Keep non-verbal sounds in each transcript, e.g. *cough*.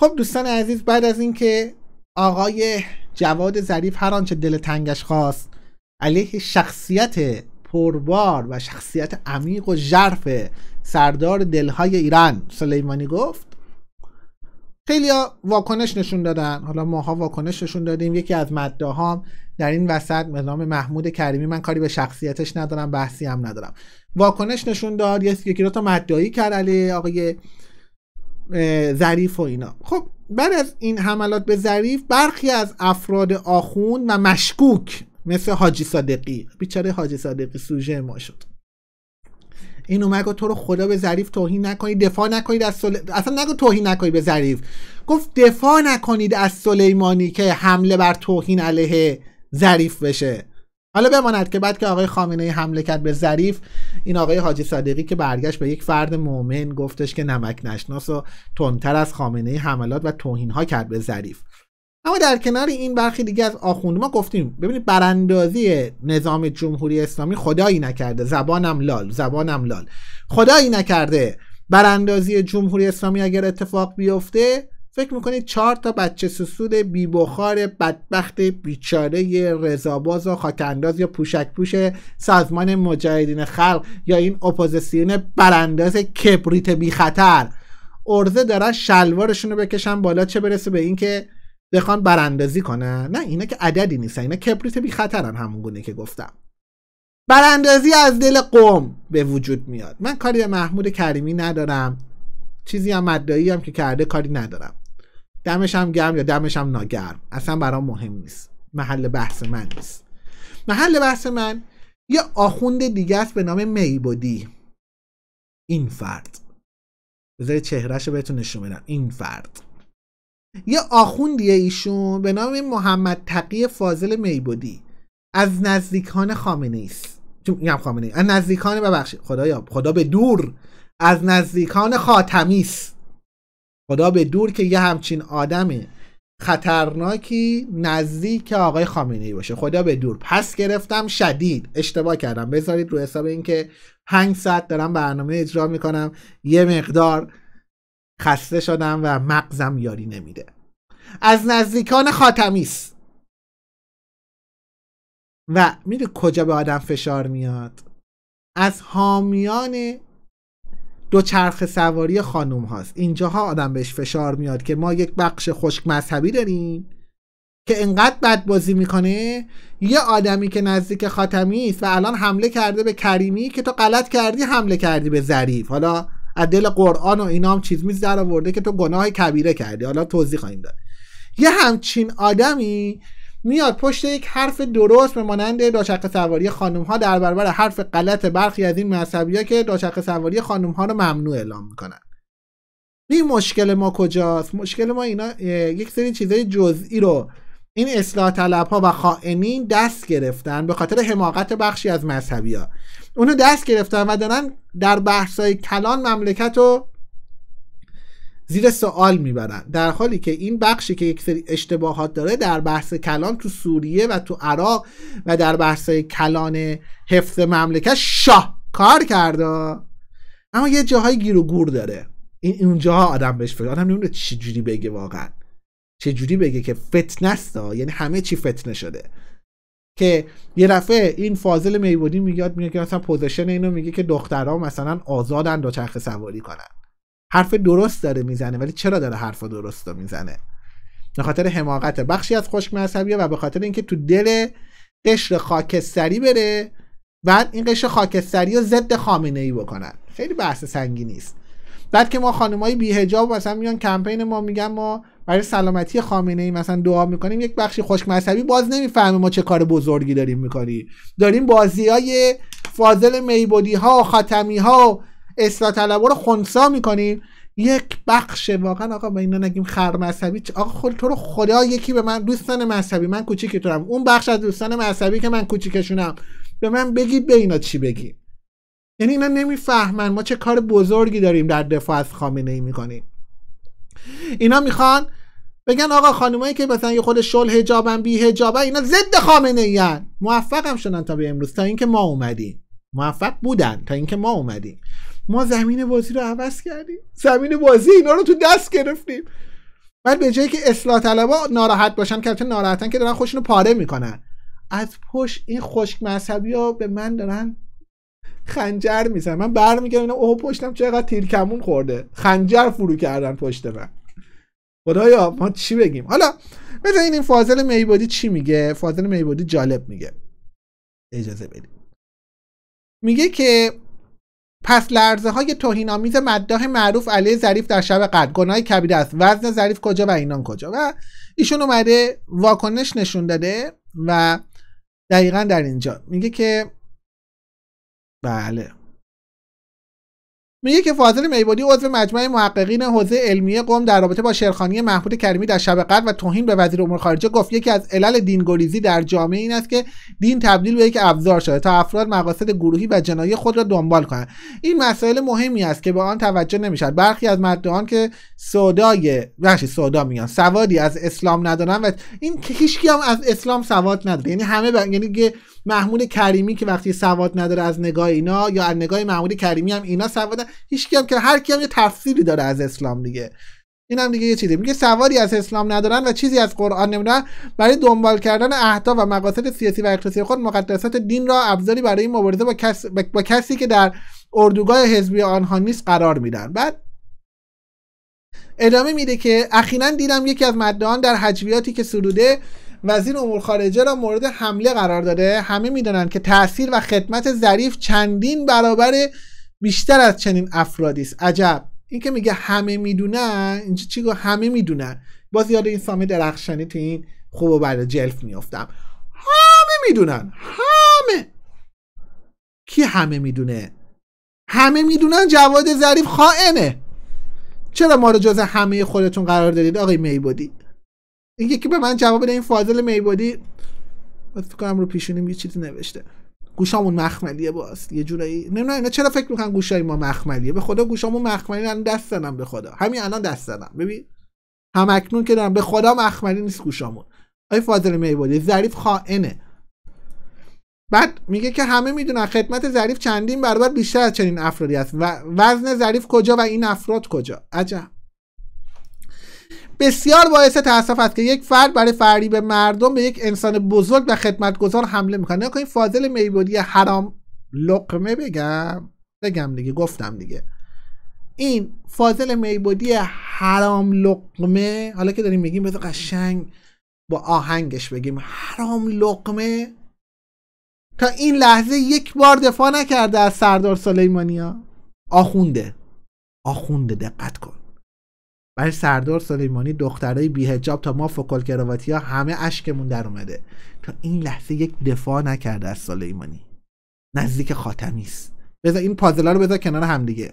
خب دوستان عزیز بعد از اینکه آقای جواد ظریف هر آنچه دل تنگش خواست علیه شخصیت پربار و شخصیت عمیق و ژرف سردار دلهای ایران سلیمانی گفت خیلی واکنش نشون دادن حالا ماها واکنش نشون دادیم یکی از مدداهام در این وسط به نام محمود کریمی من کاری به شخصیتش ندارم بحثی هم ندارم واکنش نشون داد یکی رو تا مدعایی کرد علی آقای ظریف و اینا خب بعد از این حملات به ظریف برخی از افراد آخون و مشکوک مثل حاجی صادقی بیچاره حاجی صادقی سوژه ما شد این اومد تو رو خدا به ظریف توهین نکنید دفاع نکنید از سل... اصلا نگو توهین نکنید به ظریف گفت دفاع نکنید از سلیمانی که حمله بر توهین علیه ظریف بشه حالا بماند که بعد که آقای خامنه ای حمله کرد به ظریف این آقای حاجی صادقی که برگشت به یک فرد مؤمن گفتش که نمک نشناس و تندتر از خامنه ای حملات و توهین ها کرد به ظریف اما در کنار این برخی دیگه از آخوند ما گفتیم ببینید براندازی نظام جمهوری اسلامی خدایی نکرده زبانم لال زبانم لال خدایی نکرده براندازی جمهوری اسلامی اگر اتفاق بیفته فکر میکنید چهار تا بچه سسود بی بخار بدبخت بیچاره رضاباز و خاکانداز یا پوشک پوش سازمان مجاهدین خلق یا این اپوزیسیون برانداز کبریت بی خطر ارزه دارن شلوارشون رو بکشن بالا چه برسه به اینکه بخوان براندازی کنن نه اینا که عددی نیستن اینا کبریت بی همون گونه که گفتم براندازی از دل قوم به وجود میاد من کاری محمود کریمی ندارم چیزی هم مدعی هم که کرده کاری ندارم دمش هم گرم یا دمش هم ناگرم اصلا برام مهم نیست محل بحث من نیست محل بحث من یه آخوند دیگه است به نام میبودی این فرد بذاری چهرهش بهتون نشون بدم این فرد یه آخوندیه ایشون به نام محمد تقی فاضل میبودی از نزدیکان خامنه است میگم خامنه از نزدیکان ببخشید خدایا خدا به دور از نزدیکان خاتمی است خدا به دور که یه همچین آدم خطرناکی نزدیک آقای خامنه ای باشه خدا به دور پس گرفتم شدید اشتباه کردم بذارید رو حساب اینکه 5 ساعت دارم برنامه اجرا میکنم یه مقدار خسته شدم و مغزم یاری نمیده از نزدیکان خاتمی است و میدونی کجا به آدم فشار میاد از حامیان دو چرخ سواری خانوم هاست اینجاها آدم بهش فشار میاد که ما یک بخش خشک مذهبی داریم که انقدر بد بازی میکنه یه آدمی که نزدیک خاتمی است و الان حمله کرده به کریمی که تو غلط کردی حمله کردی به ظریف حالا از دل قرآن و اینام هم چیز میز در آورده که تو گناه کبیره کردی حالا توضیح خواهیم داد یه همچین آدمی میاد پشت یک حرف درست به مانند داشق سواری خانم ها در برابر حرف غلط برخی از این مذهبی ها که داشق سواری خانم ها رو ممنوع اعلام میکنن این مشکل ما کجاست مشکل ما اینا یک سری چیزای جزئی رو این اصلاح طلب ها و خائنین دست گرفتن به خاطر حماقت بخشی از مذهبی ها اونو دست گرفتن و دارن در بحث های کلان مملکت رو زیر سوال میبرن در حالی که این بخشی که یک سری اشتباهات داره در بحث کلان تو سوریه و تو عراق و در بحث کلان حفظ مملکت کار کرده اما یه جاهای گیر و گور داره این اونجاها آدم بهش فکر آدم نمیدونه چه جوری بگه واقعا چه جوری بگه که فتنه است یعنی همه چی فتنه شده که یه رفعه این فاضل میبودی میاد میگه مثلا پوزیشن اینو میگه که دخترها مثلا آزادن دوچرخه سواری کنن حرف درست داره میزنه ولی چرا داره حرف درست رو میزنه به خاطر حماقت بخشی از خشک مذهبیه و به خاطر اینکه تو دل قشر خاکستری بره و این قشر خاکستری رو ضد خامنه ای بکنن خیلی بحث سنگی نیست بعد که ما خانمای بی حجاب مثلا میان کمپین ما میگن ما برای سلامتی خامنه ای مثلا دعا میکنیم یک بخشی خشک مذهبی باز نمیفهمه ما چه کار بزرگی داریم میکنیم داریم بازی های فاضل میبودی ها و خاتمی ها اصلاح و رو خونسا میکنیم یک بخش واقعا آقا ما اینا نگیم خر مذهبی آقا خود تو رو خدا یکی به من دوستان مذهبی من کوچیک تو اون بخش از دوستان مذهبی که من کوچیکشونم به من بگید به اینا چی بگی یعنی اینا نمیفهمن ما چه کار بزرگی داریم در دفاع از خامنه ای میکنیم اینا میخوان بگن آقا خانمایی که مثلا یه خود شل حجابن بی حجابه اینا ضد خامنه ای موفقم شدن تا به امروز تا اینکه ما اومدیم موفق بودن تا اینکه ما اومدیم ما زمین بازی رو عوض کردیم زمین بازی اینا رو تو دست گرفتیم بعد به جایی که اصلاح طلبا ناراحت باشن که ناراحتن که دارن خوشونو پاره میکنن از پشت این خشک مذهبی ها به من دارن خنجر میزنن من برمیگردم اینا اوه پشتم چقدر تیرکمون خورده خنجر فرو کردن پشت من خدایا ما چی بگیم حالا بذارین این فاضل میبادی چی میگه فاضل میبادی جالب میگه اجازه بدید میگه که پس لرزه های آمیز مداح معروف علی ظریف در شب قدر گناه کبیره است وزن ظریف کجا و اینان کجا و ایشون اومده واکنش نشون داده و دقیقا در اینجا میگه که بله میگه که فاضل میبادی عضو مجمع محققین حوزه علمیه قوم در رابطه با شیرخانی محمود کریمی در شب قدر و توهین به وزیر امور خارجه گفت یکی از علل دینگریزی در جامعه این است که دین تبدیل به یک ابزار شده تا افراد مقاصد گروهی و جنایی خود را دنبال کنند این مسائل مهمی است که به آن توجه نمیشد برخی از مدعیان که سودای بخشی سودا میان سوادی از اسلام ندارن و این هیچکی هم از اسلام سواد نداره یعنی همه ب... یعنی محمود کریمی که وقتی سواد نداره از نگاه اینا یا از نگاه محمود کریمی هم اینا سواد هیچ هم که هر کی یه تفسیری داره از اسلام دیگه این هم دیگه یه چیزی میگه سواری از اسلام ندارن و چیزی از قرآن نمیدونن برای دنبال کردن اهداف و مقاصد سیاسی و اقتصادی خود مقدسات دین را ابزاری برای مبارزه با, کس... با... کسی که در اردوگاه حزبی آنها نیست قرار میدن بعد ادامه میده که اخیرا دیدم یکی از مدان در حجویاتی که سروده وزیر امور خارجه را مورد حمله قرار داده همه میدانند که تاثیر و خدمت ظریف چندین برابر بیشتر از چنین افرادی است عجب این که میگه همه میدونن اینجا چی همه میدونن باز یاد این سامه درخشانی تو این خوب و بعد جلف میافتم همه میدونن همه کی همه میدونه همه میدونن جواد ظریف خائنه چرا ما رو جز همه خودتون قرار دادید آقای میبودی این یکی به من جواب بده این فاضل میبادی فکر کنم رو پیشونیم یه چیزی نوشته گوشامون مخملیه باز یه جورایی نمیدونم اینا چرا فکر میکنن گوشای ما مخملیه به خدا گوشامون مخملی الان دست زدم به خدا همین الان دست زدم ببین اکنون که دارم به خدا مخملی نیست گوشامون آی فاضل میبادی ظریف خائنه بعد میگه که همه میدونن خدمت ظریف چندین برابر بیشتر از چنین افرادی است و وزن ظریف کجا و این افراد کجا عجب بسیار باعث تاسف است که یک فرد برای به مردم به یک انسان بزرگ و خدمتگزار حمله میکنه نکنین فاضل میبودی حرام لقمه بگم بگم دیگه گفتم دیگه این فاضل میبودی حرام لقمه حالا که داریم میگیم بذار قشنگ با آهنگش بگیم حرام لقمه تا این لحظه یک بار دفاع نکرده از سردار سلیمانی آخونده آخونده دقت کن برای سردار سلیمانی دخترای بیهجاب تا ما فکل کرواتی ها همه اشکمون در اومده تا این لحظه یک دفاع نکرده از سلیمانی نزدیک خاتمی است بذار این پازلا رو بذار کنار هم دیگه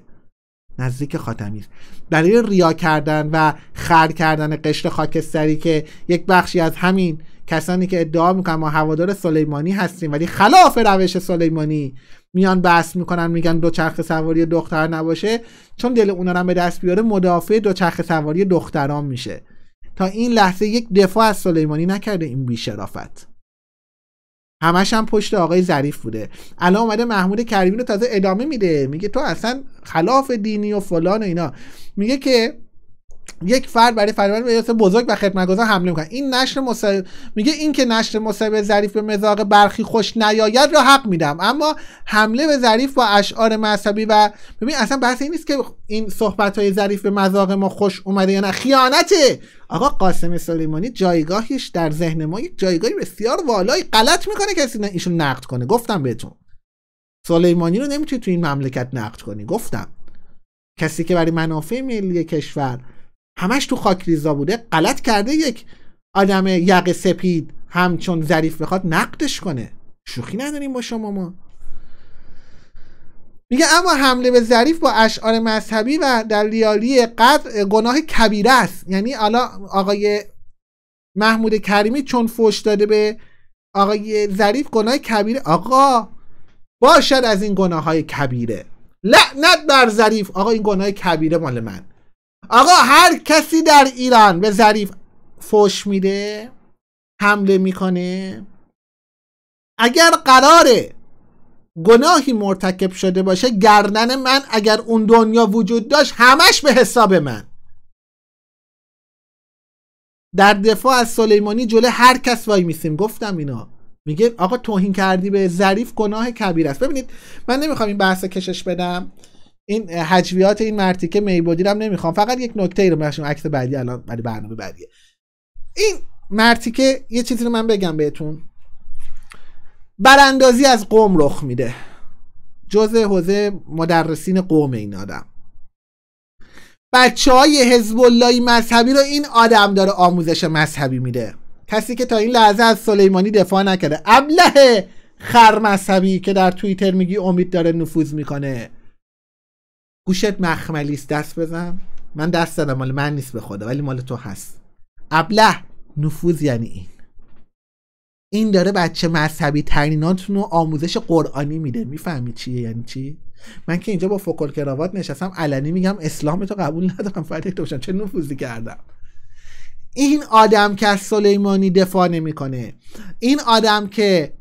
نزدیک خاتمی است برای ریا کردن و خر کردن قشر خاکستری که یک بخشی از همین کسانی که ادعا میکنن ما هوادار سلیمانی هستیم ولی خلاف روش سلیمانی میان بحث میکنن میگن دوچرخه سواری دختر نباشه چون دل اونا هم به دست بیاره مدافع دوچرخه سواری دختران میشه تا این لحظه یک دفاع از سلیمانی نکرده این بیشرافت همش هم پشت آقای ظریف بوده الان اومده محمود کریمی رو تازه ادامه میده میگه تو اصلا خلاف دینی و فلان و اینا میگه که یک فرد برای فرار به بزرگ و خدمتگزار حمله میکنه این نشر مصاحبه میگه این که نشر مصاحبه ظریف به مذاق برخی خوش نیاید را حق میدم اما حمله به ظریف با اشعار مذهبی و ببین اصلا بحث این نیست که این صحبت های ظریف به مذاق ما خوش اومده یا نه خیانته آقا قاسم سلیمانی جایگاهش در ذهن ما یک جایگاهی بسیار والای غلط میکنه کسی نه ایشون نقد کنه گفتم بهتون سلیمانی رو نمیتونی تو این مملکت نقد کنی گفتم کسی که برای منافع ملی کشور همش تو ریزا بوده غلط کرده یک آدم یق سپید همچون ظریف بخواد نقدش کنه شوخی نداریم با شما ما میگه اما حمله به ظریف با اشعار مذهبی و در لیالی قدر گناه کبیره است یعنی حالا آقای محمود کریمی چون فوش داده به آقای ظریف گناه کبیره آقا باشد از این گناه های کبیره لعنت بر ظریف آقا این گناه کبیره مال من آقا هر کسی در ایران به ظریف فوش میده حمله میکنه اگر قراره گناهی مرتکب شده باشه گردن من اگر اون دنیا وجود داشت همش به حساب من در دفاع از سلیمانی جلو هر کس وای میسیم گفتم اینا میگه آقا توهین کردی به ظریف گناه کبیر است ببینید من نمیخوام این بحث کشش بدم این حجویات این مرتیکه میبودی هم نمیخوام فقط یک نکته ای رو بخشیم عکس بعدی الان ولی برنامه بعدیه این مرتیکه یه چیزی رو من بگم بهتون براندازی از قوم رخ میده جزء حوزه مدرسین قوم این آدم بچه های حزب مذهبی رو این آدم داره آموزش مذهبی میده کسی که تا این لحظه از سلیمانی دفاع نکرده ابله خر مذهبی که در توییتر میگی امید داره نفوذ میکنه گوشت مخملی است دست بزن من دست زدم مال من نیست به خدا ولی مال تو هست ابله نفوذ یعنی این این داره بچه مذهبی ترینانتون رو آموزش قرآنی میده میفهمی چیه یعنی چی من که اینجا با فکر کراوات نشستم علنی میگم اسلام تو قبول ندارم فرد باشم چه نفوذی کردم این آدم که از سلیمانی دفاع نمیکنه این آدم که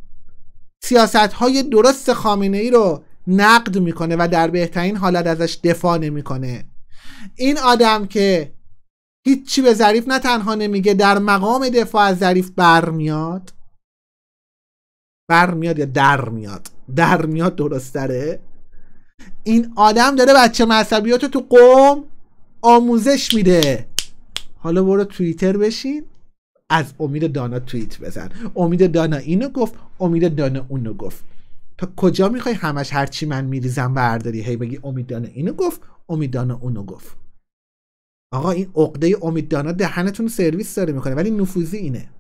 سیاست های درست خامنه ای رو نقد میکنه و در بهترین حالت ازش دفاع نمیکنه این آدم که هیچی به ظریف نه تنها نمیگه در مقام دفاع از ظریف برمیاد برمیاد یا در میاد در میاد درست این آدم داره بچه مذهبیات تو قوم آموزش میده حالا برو توییتر بشین از امید دانا توییت بزن امید دانا اینو گفت امید دانا اونو گفت تا کجا میخوای همش هرچی من میریزم برداری هی بگی امیدانه اینو گفت امیدانه اونو گفت آقا این عقده امیددانا دهنتون سرویس داره میکنه ولی نفوذی اینه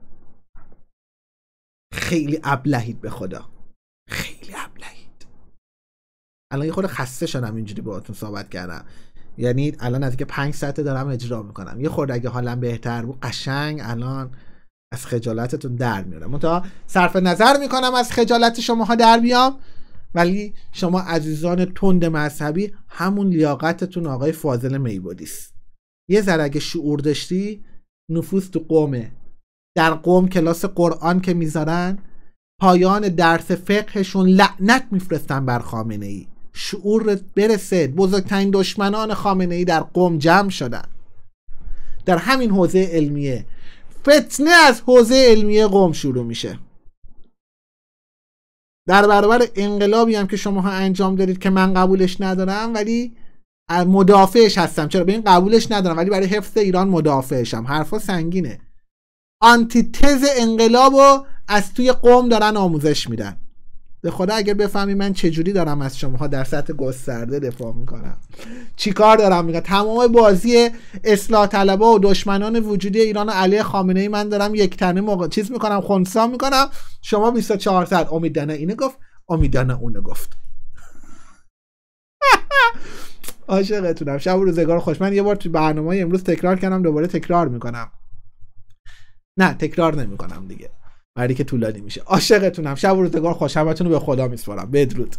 خیلی ابلهید به خدا خیلی ابلهید الان یه خود خسته شدم اینجوری باهاتون صحبت کردم یعنی الان از که 5 ساعته دارم اجرا میکنم یه خورده اگه حالم بهتر بود قشنگ الان از خجالتتون در میارم منتها صرف نظر میکنم از خجالت شماها در بیام ولی شما عزیزان تند مذهبی همون لیاقتتون آقای فاضل میبودیست یه ذره اگه شعور داشتی نفوس تو قومه در قوم کلاس قرآن که میذارن پایان درس فقهشون لعنت میفرستن بر خامنه ای شعور برسه بزرگترین دشمنان خامنه ای در قوم جمع شدن در همین حوزه علمیه فتنه از حوزه علمی قوم شروع میشه در برابر انقلابی هم که شماها انجام دارید که من قبولش ندارم ولی مدافعش هستم چرا به این قبولش ندارم ولی برای حفظ ایران مدافعشم حرفا سنگینه آنتیتز انقلاب رو از توی قوم دارن آموزش میدن به خدا اگر بفهمی من چجوری دارم از شماها در سطح گسترده دفاع میکنم چیکار دارم میگم تمام بازی اصلاح طلبه و دشمنان وجودی ایران و علی خامنه ای من دارم یک تنه موقع چیز میکنم خونسا میکنم شما 24 ساعت امیدانه اینه گفت امیدانه اونو گفت *laughs* عاشقتونم شب و روزگار خوش من یه بار تو برنامه امروز تکرار کردم دوباره تکرار میکنم نه تکرار نمیکنم دیگه مردی که طولانی میشه عاشقتونم شب و روزگار خوش رو به خدا میسپارم بدرود